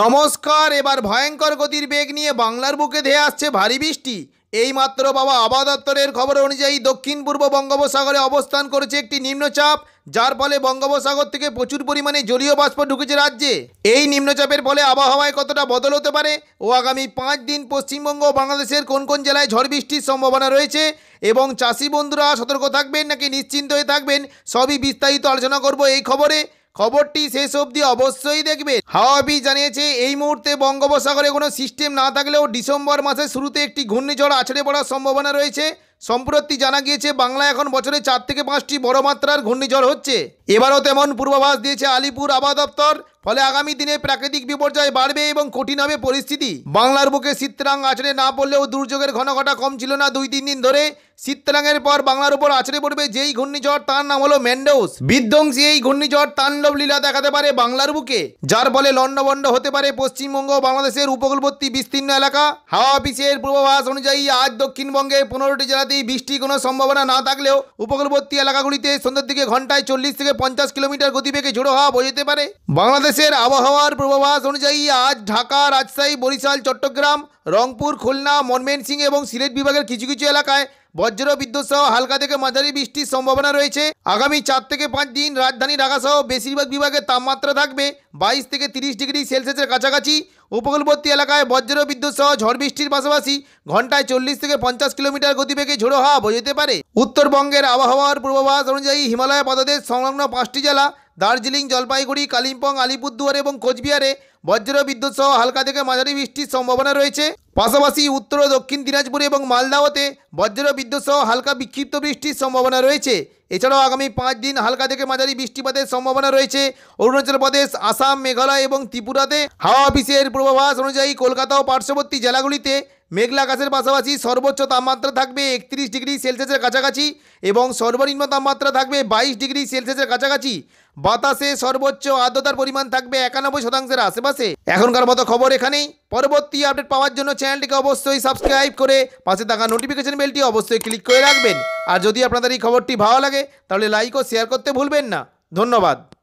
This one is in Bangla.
নমস্কার এবার ভয়ঙ্কর গতির বেগ নিয়ে বাংলার বুকে ধেয়ে আসছে ভারী বৃষ্টি এইমাত্র বাবা আবহাওয়া দপ্তরের খবর অনুযায়ী দক্ষিণ পূর্ব বঙ্গোপসাগরে অবস্থান করেছে একটি নিম্নচাপ যার ফলে বঙ্গোপসাগর থেকে প্রচুর পরিমাণে জলীয় বাষ্প ঢুকেছে রাজ্যে এই নিম্নচাপের ফলে আবহাওয়ায় কতটা বদল হতে পারে ও আগামী পাঁচ দিন পশ্চিমবঙ্গ ও বাংলাদেশের কোন কোন জেলায় ঝড় বৃষ্টির সম্ভাবনা রয়েছে এবং চাষি বন্ধুরা সতর্ক থাকবেন নাকি নিশ্চিন্ত হয়ে থাকবেন সবই বিস্তারিত আলোচনা করব এই খবরে খবরটি শেষ অবধি অবশ্যই দেখবে হাওয়া অফিস জানিয়েছে এই মুহূর্তে বঙ্গোপসাগরে কোনো সিস্টেম না থাকলেও ডিসেম্বর মাসের শুরুতে একটি ঘূর্ণিঝড় আছড়ে পড়ার সম্ভাবনা রয়েছে সম্প্রতি জানা গিয়েছে বাংলা এখন বছরে চার থেকে পাঁচটি বড় মাত্রার ঘূর্ণিঝড় হচ্ছে এবারও তেমন পূর্বাভাস দিয়েছে আলিপুর আবহাওয়া দপ্তর ফলে আগামী দিনে প্রাকৃতিক বিপর্যয় বাড়বে এবং কঠিন হবে পরিস্থিতি বাংলার বুকে শীতরাং আছড়ে না পড়লেও দুর্যোগের ঘনঘটা কম ছিল না দুই তিন দিন ধরে শীতরাঙের পর বাংলার উপর আছড়ে পড়বে যেই ঘূর্ণিঝড় তার নাম হলো ম্যান্ডোস বিধ্বংসী এই ঘূর্ণিঝড় তাণ্ডব লীলা দেখাতে পারে বাংলার বুকে যার ফলে লণ্ডভণ্ড হতে পারে পশ্চিমবঙ্গ বাংলাদেশের উপকূলবর্তী বিস্তীর্ণ এলাকা হাওয়া অফিসের পূর্বাভাস অনুযায়ী আজ দক্ষিণবঙ্গে পনেরোটি জেলা এলাকাতেই বৃষ্টির কোনো সম্ভাবনা না থাকলেও উপকূলবর্তী এলাকাগুলিতে সন্ধ্যের দিকে ঘন্টায় চল্লিশ থেকে পঞ্চাশ কিলোমিটার গতিবেগে ঝোড়ো হওয়া বোঝাতে পারে বাংলাদেশের আবহাওয়ার পূর্বাভাস অনুযায়ী আজ ঢাকা রাজশাহী বরিশাল চট্টগ্রাম রংপুর খুলনা সিং এবং সিলেট বিভাগের কিছু কিছু এলাকায় বজ্র বিদ্যুৎ সহ হালকা থেকে মাঝারি বৃষ্টির সম্ভাবনা রয়েছে আগামী চার থেকে পাঁচ দিন রাজধানী ঢাকা সহ বেশিরভাগ বিভাগে তাপমাত্রা থাকবে বাইশ থেকে তিরিশ ডিগ্রি সেলসিয়াসের কাছাকাছি উপকূলবর্তী এলাকায় বজ্র বিদ্যুৎ সহ ঝড় বৃষ্টির পাশাপাশি ঘন্টায় চল্লিশ থেকে পঞ্চাশ কিলোমিটার গতিবেগে ঝোড়ো হাওয়া বোঝাতে পারে উত্তরবঙ্গের আবহাওয়ার পূর্বাভাস অনুযায়ী হিমালয় পাদদেশ সংলগ্ন পাঁচটি জেলা দার্জিলিং জলপাইগুড়ি কালিম্পং আলিপুরদুয়ার এবং কোচবিহারে বজ্র বিদ্যুৎ সহ হালকা থেকে মাঝারি বৃষ্টির সম্ভাবনা রয়েছে পাশাপাশি উত্তর ও দক্ষিণ দিনাজপুর এবং মালদাওতে বজ্র বিদ্যুৎ সহ হালকা বিক্ষিপ্ত বৃষ্টির সম্ভাবনা রয়েছে এছাড়াও আগামী পাঁচ দিন হালকা থেকে মাঝারি বৃষ্টিপাতের সম্ভাবনা রয়েছে অরুণাচল প্রদেশ আসাম মেঘালয় এবং ত্রিপুরাতে হাওয়া অফিসের পূর্বাভাস অনুযায়ী কলকাতা ও পার্শ্ববর্তী জেলাগুলিতে মেঘলা আকাশের পাশাপাশি সর্বোচ্চ তাপমাত্রা থাকবে একত্রিশ ডিগ্রি সেলসিয়াসের কাছাকাছি এবং সর্বনিম্ন তাপমাত্রা থাকবে বাইশ ডিগ্রি সেলসিয়াসের কাছাকাছি বাতাসে সর্বোচ্চ আর্দ্রতার পরিমাণ থাকবে একানব্বই শতাংশের আশেপাশে এখনকার মতো খবর এখানেই পরবর্তী আপডেট পাওয়ার জন্য চ্যানেলটিকে অবশ্যই সাবস্ক্রাইব করে পাশে থাকা নোটিফিকেশন বেলটি অবশ্যই ক্লিক করে রাখবেন আর যদি আপনাদের এই খবরটি ভালো লাগে তাহলে লাইক ও শেয়ার করতে ভুলবেন না ধন্যবাদ